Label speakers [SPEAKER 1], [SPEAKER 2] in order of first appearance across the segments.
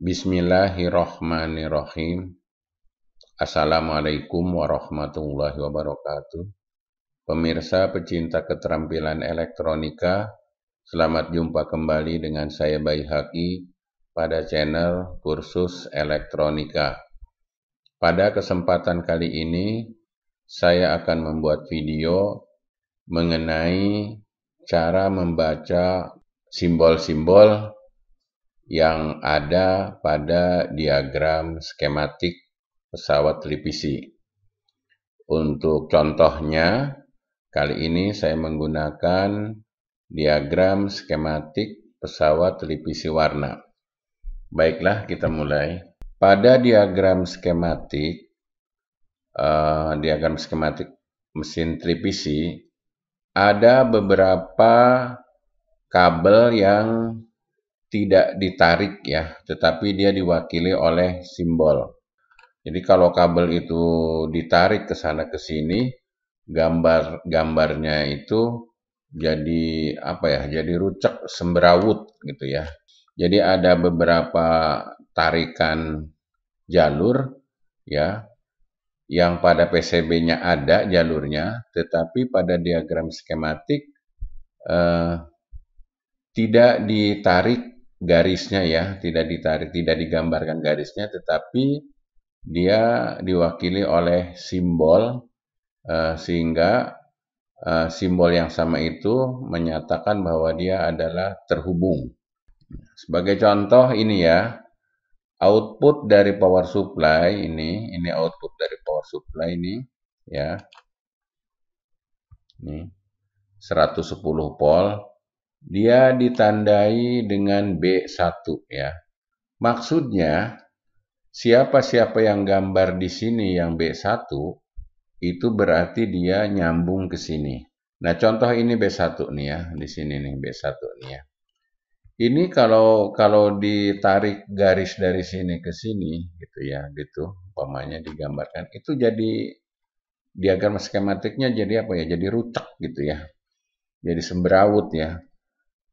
[SPEAKER 1] Bismillahirrahmanirrahim. Assalamualaikum warahmatullahi wabarakatuh. Pemirsa pecinta keterampilan elektronika, selamat jumpa kembali dengan saya Haki pada channel kursus elektronika. Pada kesempatan kali ini, saya akan membuat video mengenai cara membaca simbol-simbol yang ada pada diagram skematik pesawat televisi. Untuk contohnya, kali ini saya menggunakan diagram skematik pesawat televisi warna. Baiklah, kita mulai. Pada diagram skematik, eh, diagram skematik mesin televisi, ada beberapa kabel yang tidak ditarik ya, tetapi dia diwakili oleh simbol. Jadi kalau kabel itu ditarik ke sana ke sini, gambar gambarnya itu jadi apa ya? Jadi rucek sembrawut gitu ya. Jadi ada beberapa tarikan jalur ya yang pada PCB-nya ada jalurnya, tetapi pada diagram skematik eh, tidak ditarik garisnya ya, tidak ditarik, tidak digambarkan garisnya, tetapi dia diwakili oleh simbol uh, sehingga uh, simbol yang sama itu menyatakan bahwa dia adalah terhubung. Sebagai contoh ini ya, output dari power supply ini, ini output dari power supply ini ya. Ini 110 volt dia ditandai dengan B1 ya. Maksudnya siapa-siapa yang gambar di sini yang B1 itu berarti dia nyambung ke sini. Nah, contoh ini B1 nih ya, di sini nih B1 nih ya. Ini kalau kalau ditarik garis dari sini ke sini gitu ya, gitu umpamanya digambarkan itu jadi diagram skematiknya jadi apa ya? Jadi rutak gitu ya. Jadi semberawut ya.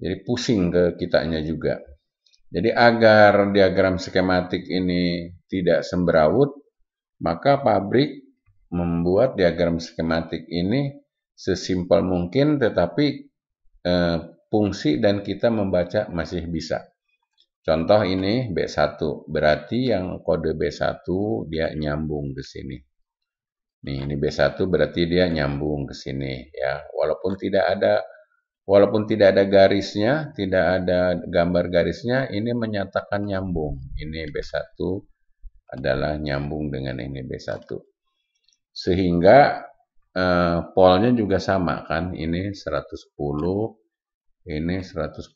[SPEAKER 1] Jadi pusing ke kitanya juga. Jadi agar diagram skematik ini tidak semberawut, maka pabrik membuat diagram skematik ini sesimpel mungkin tetapi eh, fungsi dan kita membaca masih bisa. Contoh ini B1, berarti yang kode B1 dia nyambung ke sini. Nih, ini B1 berarti dia nyambung ke sini ya. Walaupun tidak ada walaupun tidak ada garisnya, tidak ada gambar garisnya, ini menyatakan nyambung. Ini B1 adalah nyambung dengan ini B1. Sehingga eh, polnya juga sama kan, ini 110, ini 110,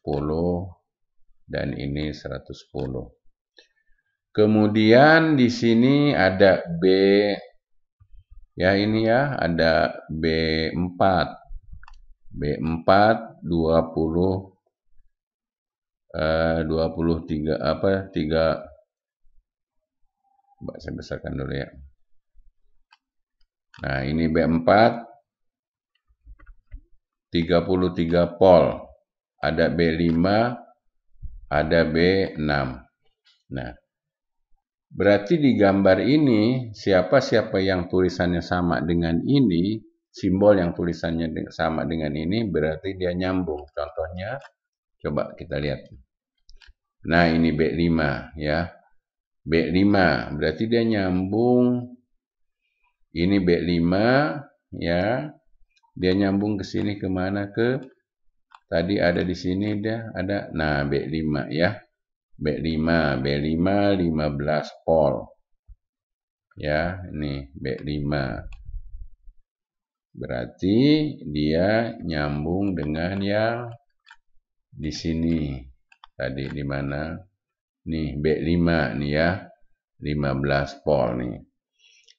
[SPEAKER 1] dan ini 110. Kemudian di sini ada B, ya ini ya, ada B4, B4 20 eh, 23 apa 3 ya, Mbak saya besarkan dulu ya. Nah, ini B4 33 pol. Ada B5, ada B6. Nah, berarti di gambar ini siapa-siapa yang tulisannya sama dengan ini simbol yang tulisannya sama dengan ini berarti dia nyambung. Contohnya coba kita lihat. Nah, ini B5 ya. B5 berarti dia nyambung ini B5 ya. Dia nyambung ke sini kemana ke tadi ada di sini dia ada nah B5 ya. B5, B5 15 pol. Ya, ini B5. Berarti dia nyambung dengan yang di sini. Tadi di mana? Nih, B5 nih ya. 15 pol nih.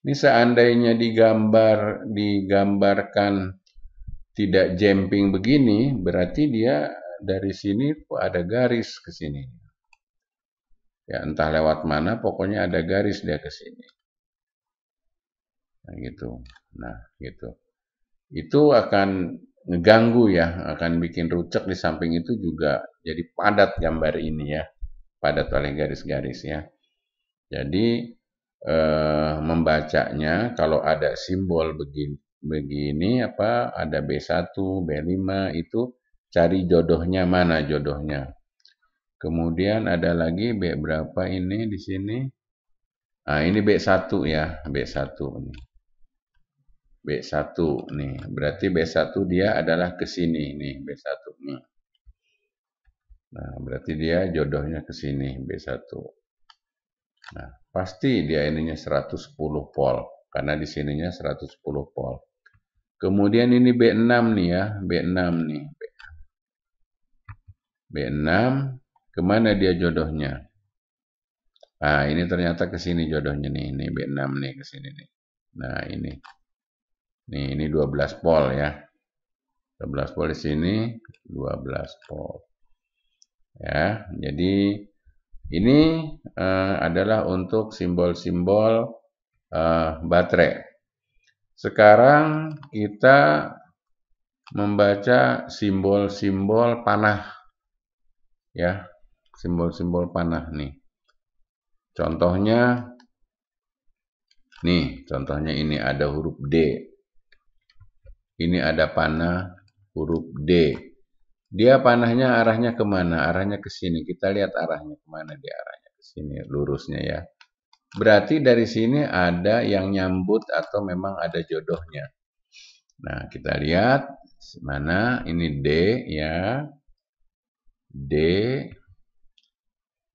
[SPEAKER 1] Ini seandainya digambar digambarkan tidak jumping begini, berarti dia dari sini ada garis ke sini. Ya entah lewat mana, pokoknya ada garis dia ke sini. Nah gitu. Nah, gitu itu akan ngeganggu ya, akan bikin rucek di samping itu juga jadi padat gambar ini ya, padat oleh garis-garis ya. Jadi eh, membacanya kalau ada simbol begini, begini apa ada B1, B5 itu cari jodohnya mana jodohnya. Kemudian ada lagi B berapa ini di sini? Nah, ini B1 ya, B1 ini. B1 nih. Berarti B1 dia adalah ke sini nih, B1 nih. Nah, berarti dia jodohnya ke sini B1. Nah, pasti dia ininya 110 pol karena di sininya 110 pol. Kemudian ini B6 nih ya, B6 nih. B6 kemana dia jodohnya? Ah, ini ternyata ke sini jodohnya nih, ini B6 nih ke sini nih. Nah, ini. Nih, ini 12 volt ya. 12 volt di sini, 12 volt. Ya, jadi ini uh, adalah untuk simbol-simbol uh, baterai. Sekarang kita membaca simbol-simbol panah. Ya, simbol-simbol panah nih. Contohnya nih, contohnya ini ada huruf D ini ada panah huruf D. Dia panahnya arahnya kemana? Arahnya ke sini. Kita lihat arahnya kemana dia arahnya ke sini. Lurusnya ya. Berarti dari sini ada yang nyambut atau memang ada jodohnya. Nah, kita lihat mana ini D ya. D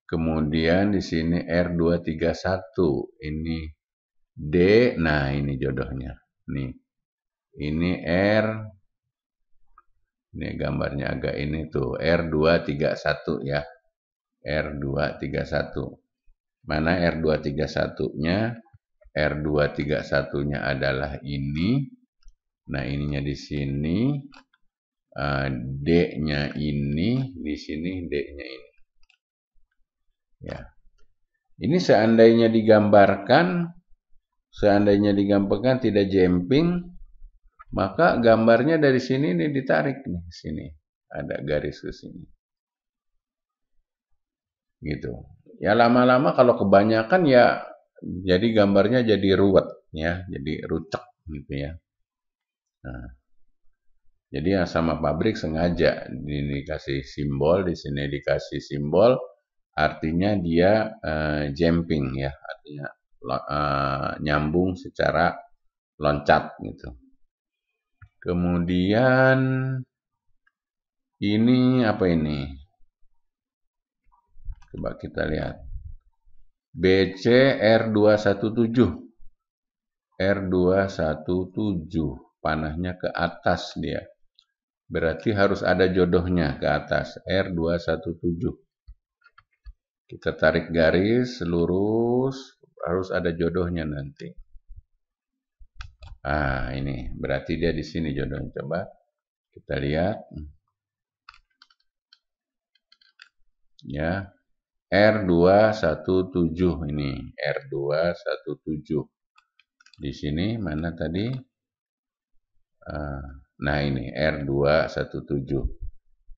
[SPEAKER 1] kemudian di sini R231 ini D nah ini jodohnya nih ini R. Ini gambarnya agak ini tuh. R231 ya. R231. Mana R231-nya? R231-nya adalah ini. Nah, ininya di sini. Eh, D-nya ini. Di sini D-nya ini. Ya. Ini seandainya digambarkan, seandainya digambarkan tidak jumping, maka gambarnya dari sini ini ditarik nih sini. Ada garis ke sini. Gitu. Ya lama-lama kalau kebanyakan ya jadi gambarnya jadi ruwet ya, jadi rucek gitu ya. Nah. Jadi yang sama pabrik sengaja ini dikasih simbol, di sini dikasih simbol, artinya dia uh, jumping ya, artinya uh, nyambung secara loncat gitu. Kemudian ini apa ini? Coba kita lihat. BC r 217 R217 panahnya ke atas dia. Berarti harus ada jodohnya ke atas R217. Kita tarik garis lurus harus ada jodohnya nanti. Ah, ini berarti dia di sini jodoh Coba kita lihat. Ya. R217 ini, R217. Di sini mana tadi? Ah, nah, ini R217.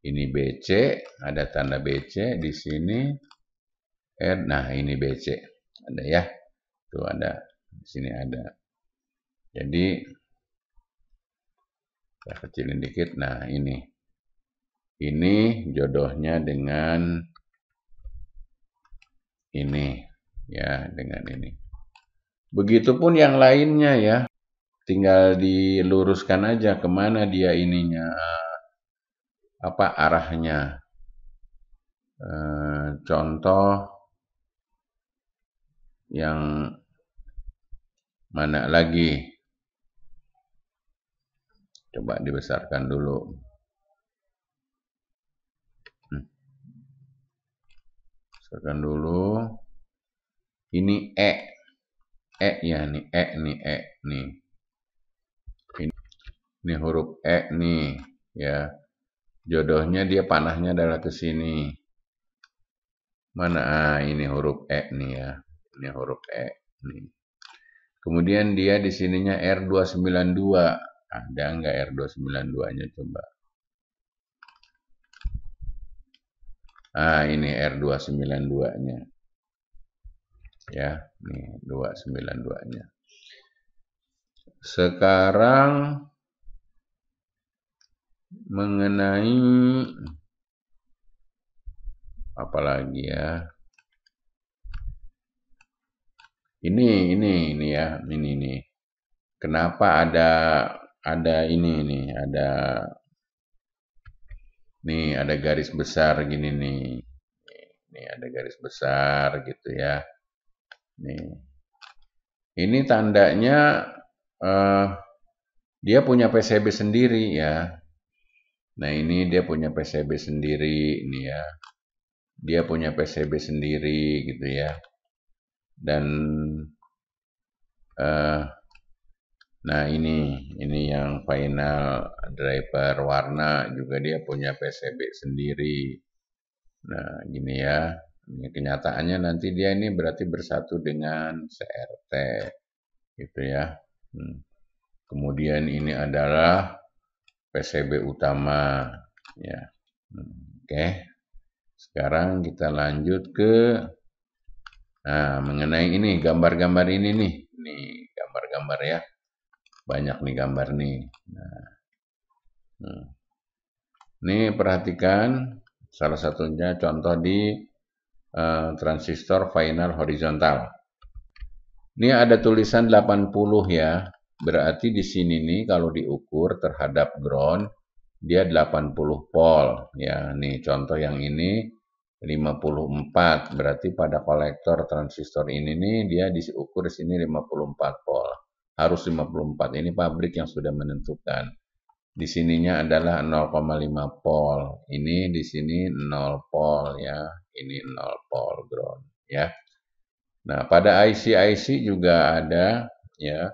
[SPEAKER 1] Ini BC, ada tanda BC di sini. R, nah ini BC. Ada ya. Tuh ada. Di sini ada. Jadi saya kecilin dikit. Nah, ini. Ini jodohnya dengan ini ya, dengan ini. Begitupun yang lainnya ya. Tinggal diluruskan aja kemana dia ininya apa arahnya. E, contoh yang mana lagi? Coba dibesarkan dulu. Hmm. Besarkan dulu. Ini E. E ya nih, E nih, E nih. Ini, ini huruf E nih ya. Jodohnya dia panahnya adalah ke sini. Mana ah, ini huruf E nih ya. Ini huruf E nih. Kemudian dia di sininya R292 ada nggak R292-nya coba? Ah, ini R292-nya. Ya, nih 292-nya. Sekarang mengenai apa lagi ya ini ini ini ya ini ini kenapa ada ada ini nih, ada nih ada garis besar gini nih. Nih ada garis besar gitu ya. Nih. Ini tandanya uh, dia punya PCB sendiri ya. Nah ini dia punya PCB sendiri ini ya. Dia punya PCB sendiri gitu ya. Dan eh, Nah ini ini yang final driver warna juga dia punya PCB sendiri. Nah gini ya, ini kenyataannya nanti dia ini berarti bersatu dengan CRT gitu ya. Hmm. Kemudian ini adalah PCB utama ya. Hmm. Oke, sekarang kita lanjut ke nah mengenai ini gambar-gambar ini nih, nih gambar-gambar ya banyak nih gambar nih. Nah. Hmm. Ini perhatikan salah satunya contoh di uh, transistor final horizontal. Ini ada tulisan 80 ya, berarti di sini nih kalau diukur terhadap ground dia 80 volt ya. Nih contoh yang ini 54, berarti pada kolektor transistor ini nih dia diukur di sini 54 volt harus 54. Ini pabrik yang sudah menentukan. Di sininya adalah 0,5 pol. Ini di sini 0 pol ya. Ini 0 pol ground ya. Nah, pada IC-IC juga ada ya.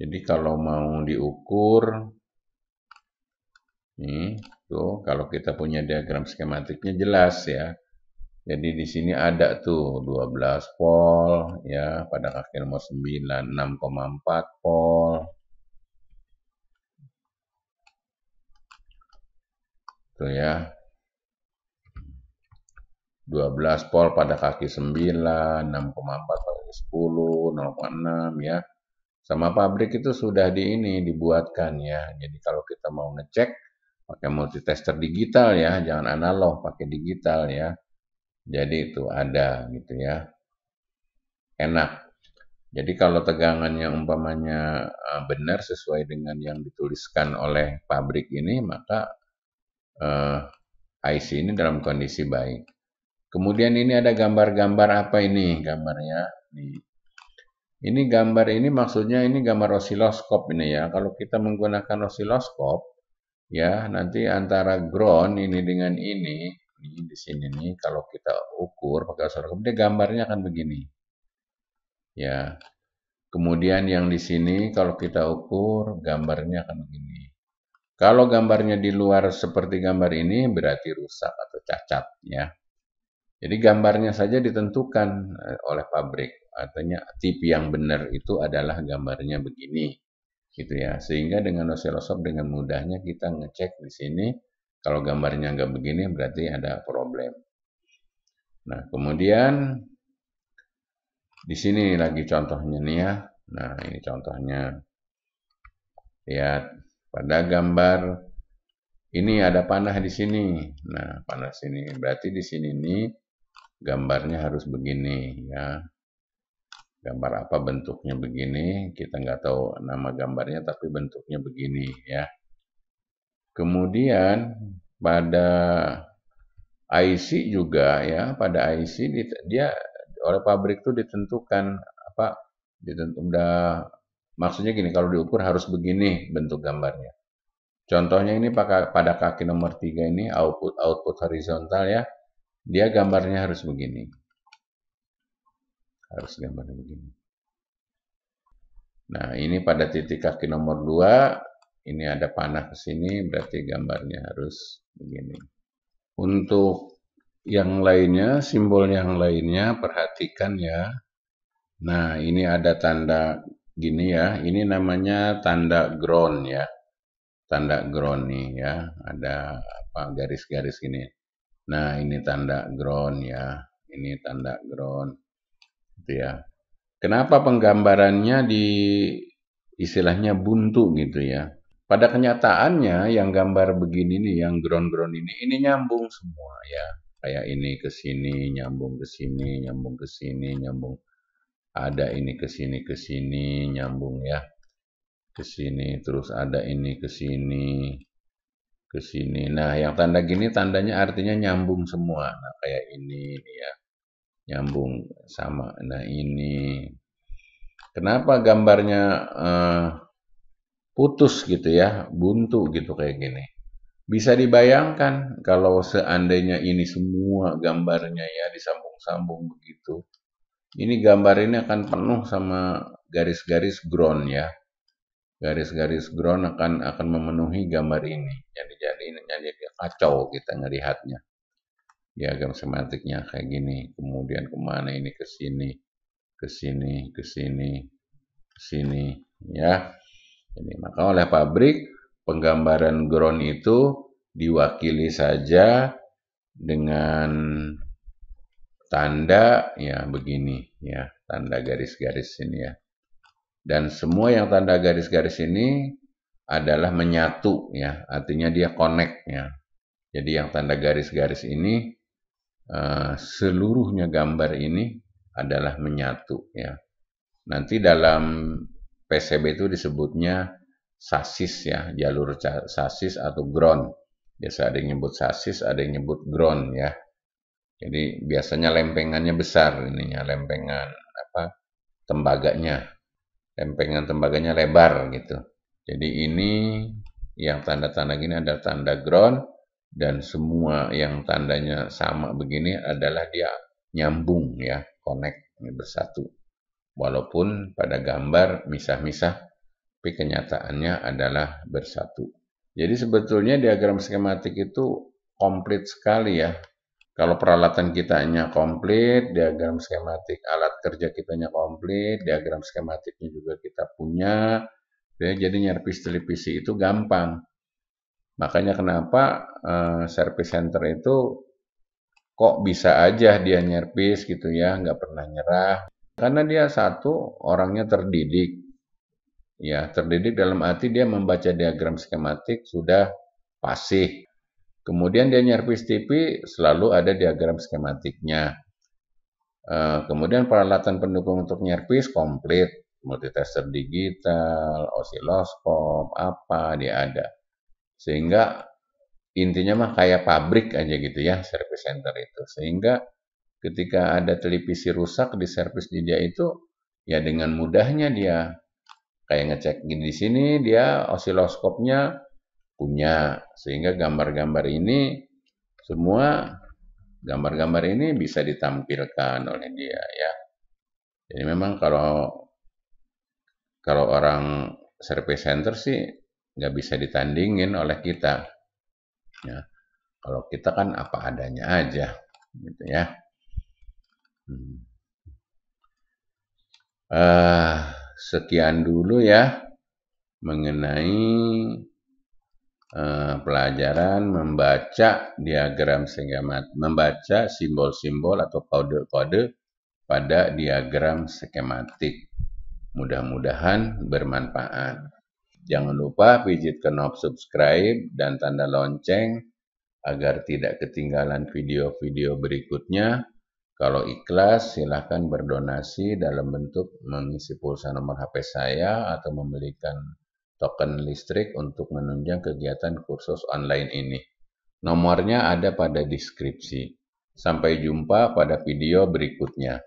[SPEAKER 1] Jadi kalau mau diukur nih, tuh kalau kita punya diagram skematiknya jelas ya. Jadi di sini ada tuh 12 volt ya pada kaki nomor 9 6,4 volt. Tuh ya. 12 volt pada kaki 9, 6,4 pada kaki 10, 0,6 ya. Sama pabrik itu sudah di ini dibuatkan ya. Jadi kalau kita mau ngecek pakai multitester digital ya, jangan analog, pakai digital ya. Jadi itu ada gitu ya. Enak. Jadi kalau tegangannya umpamanya eh, benar sesuai dengan yang dituliskan oleh pabrik ini, maka eh, IC ini dalam kondisi baik. Kemudian ini ada gambar-gambar apa ini gambarnya? Nih. Ini gambar ini maksudnya ini gambar osiloskop ini ya. Kalau kita menggunakan osiloskop ya nanti antara ground ini dengan ini nih di sini nih kalau kita ukur pakai oscilloscope dia gambarnya akan begini ya kemudian yang di sini kalau kita ukur gambarnya akan begini kalau gambarnya di luar seperti gambar ini berarti rusak atau cacat ya jadi gambarnya saja ditentukan eh, oleh pabrik artinya tipe yang benar itu adalah gambarnya begini gitu ya sehingga dengan oscilloscope dengan mudahnya kita ngecek di sini kalau gambarnya nggak begini berarti ada problem. Nah, kemudian di sini lagi contohnya nih ya. Nah, ini contohnya. Lihat, pada gambar ini ada panah di sini. Nah, panah sini. Berarti di sini nih gambarnya harus begini ya. Gambar apa bentuknya begini, kita nggak tahu nama gambarnya tapi bentuknya begini ya. Kemudian pada IC juga ya, pada IC dia oleh pabrik itu ditentukan apa ditentukan udah maksudnya gini kalau diukur harus begini bentuk gambarnya. Contohnya ini pada kaki nomor 3 ini output output horizontal ya. Dia gambarnya harus begini. Harus gambarnya begini. Nah, ini pada titik kaki nomor 2 ini ada panah ke sini, berarti gambarnya harus begini. Untuk yang lainnya, simbol yang lainnya, perhatikan ya. Nah, ini ada tanda gini ya, ini namanya tanda ground ya. Tanda ground nih ya, ada apa garis-garis ini. Nah, ini tanda ground ya, ini tanda ground. Gitu ya. Kenapa penggambarannya di istilahnya buntu gitu ya? Pada kenyataannya yang gambar begini nih, yang ground-ground ini, ini nyambung semua ya. Kayak ini ke sini, nyambung ke sini, nyambung ke sini, nyambung. Ada ini ke sini, ke sini, nyambung ya. Ke sini, terus ada ini ke sini, ke sini. Nah, yang tanda gini tandanya artinya nyambung semua. Nah, kayak ini ini ya. Nyambung sama. Nah, ini. Kenapa gambarnya... Uh, putus gitu ya, buntu gitu kayak gini. Bisa dibayangkan kalau seandainya ini semua gambarnya ya disambung-sambung begitu. Ini gambar ini akan penuh sama garis-garis ground ya. Garis-garis ground akan akan memenuhi gambar ini. Jadi jadi ini jadi kacau kita ngelihatnya. Diagram ya, semantiknya kayak gini, kemudian kemana ini ke sini, ke sini, ke sini, ke sini, ya ini maka oleh pabrik penggambaran ground itu diwakili saja dengan tanda ya begini ya, tanda garis-garis ini ya. Dan semua yang tanda garis-garis ini adalah menyatu ya, artinya dia connect ya. Jadi yang tanda garis-garis ini eh, seluruhnya gambar ini adalah menyatu ya. Nanti dalam PCB itu disebutnya sasis ya, jalur sasis atau ground. Biasa ada yang nyebut sasis, ada yang nyebut ground ya. Jadi biasanya lempengannya besar ini ya lempengan apa? tembaganya. Lempengan tembaganya lebar gitu. Jadi ini yang tanda-tanda gini ada tanda ground dan semua yang tandanya sama begini adalah dia nyambung ya, connect bersatu. Walaupun pada gambar misah-misah, tapi kenyataannya adalah bersatu. Jadi sebetulnya diagram skematik itu komplit sekali ya. Kalau peralatan kita hanya komplit, diagram skematik alat kerja kita hanya komplit, diagram skematiknya juga kita punya. Ya, jadi nyerpis televisi itu gampang. Makanya kenapa uh, service center itu kok bisa aja dia nyerpis gitu ya, nggak pernah nyerah. Karena dia satu orangnya terdidik. Ya, terdidik dalam arti dia membaca diagram skematik sudah pasif. Kemudian dia nyerpis TV selalu ada diagram skematiknya. Eh, kemudian peralatan pendukung untuk nyerpis komplit, multitester digital, osiloskop, apa dia ada. Sehingga intinya mah kayak pabrik aja gitu ya service center itu. Sehingga ketika ada televisi rusak di servis di dia itu ya dengan mudahnya dia kayak ngecek di sini dia osiloskopnya punya sehingga gambar-gambar ini semua gambar-gambar ini bisa ditampilkan oleh dia ya jadi memang kalau kalau orang service center sih nggak bisa ditandingin oleh kita ya kalau kita kan apa adanya aja gitu ya Uh, sekian dulu ya mengenai uh, pelajaran membaca diagram skematik, membaca simbol-simbol atau kode-kode pada diagram skematik. Mudah-mudahan bermanfaat. Jangan lupa pijit knop subscribe dan tanda lonceng agar tidak ketinggalan video-video berikutnya. Kalau ikhlas, silahkan berdonasi dalam bentuk mengisi pulsa nomor HP saya atau membelikan token listrik untuk menunjang kegiatan kursus online ini. Nomornya ada pada deskripsi. Sampai jumpa pada video berikutnya.